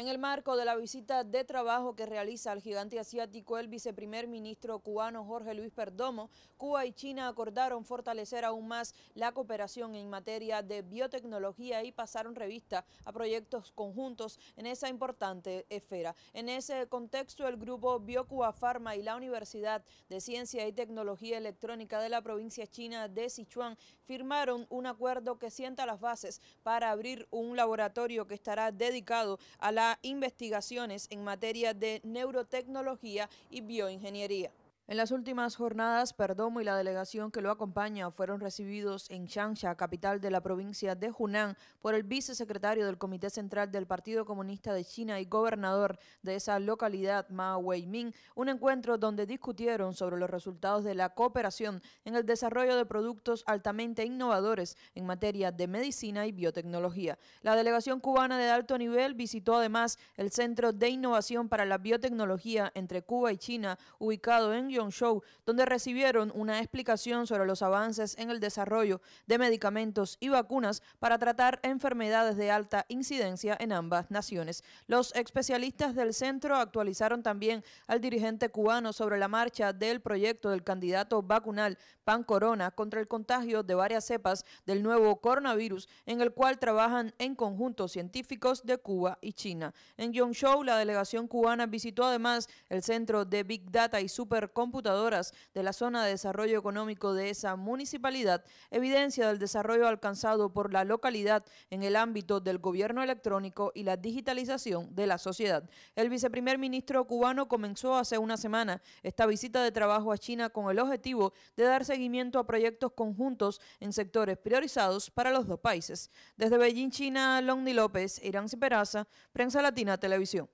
En el marco de la visita de trabajo que realiza el gigante asiático el viceprimer ministro cubano Jorge Luis Perdomo, Cuba y China acordaron fortalecer aún más la cooperación en materia de biotecnología y pasaron revista a proyectos conjuntos en esa importante esfera. En ese contexto, el grupo BioCuba Pharma y la Universidad de Ciencia y Tecnología Electrónica de la provincia china de Sichuan firmaron un acuerdo que sienta las bases para abrir un laboratorio que estará dedicado a la investigaciones en materia de neurotecnología y bioingeniería. En las últimas jornadas, Perdomo y la delegación que lo acompaña fueron recibidos en Changsha, capital de la provincia de Hunan, por el vicesecretario del Comité Central del Partido Comunista de China y gobernador de esa localidad, Ma Weiming, un encuentro donde discutieron sobre los resultados de la cooperación en el desarrollo de productos altamente innovadores en materia de medicina y biotecnología. La delegación cubana de alto nivel visitó además el Centro de Innovación para la Biotecnología entre Cuba y China, ubicado en Show, donde recibieron una explicación sobre los avances en el desarrollo de medicamentos y vacunas para tratar enfermedades de alta incidencia en ambas naciones. Los especialistas del centro actualizaron también al dirigente cubano sobre la marcha del proyecto del candidato vacunal Pan Corona contra el contagio de varias cepas del nuevo coronavirus, en el cual trabajan en conjunto científicos de Cuba y China. En Show, la delegación cubana visitó además el centro de Big Data y Supercomputing computadoras de la zona de desarrollo económico de esa municipalidad, evidencia del desarrollo alcanzado por la localidad en el ámbito del gobierno electrónico y la digitalización de la sociedad. El viceprimer ministro cubano comenzó hace una semana esta visita de trabajo a China con el objetivo de dar seguimiento a proyectos conjuntos en sectores priorizados para los dos países. Desde Beijing, China, Lonny López, Irán Ciperaza, Prensa Latina, Televisión.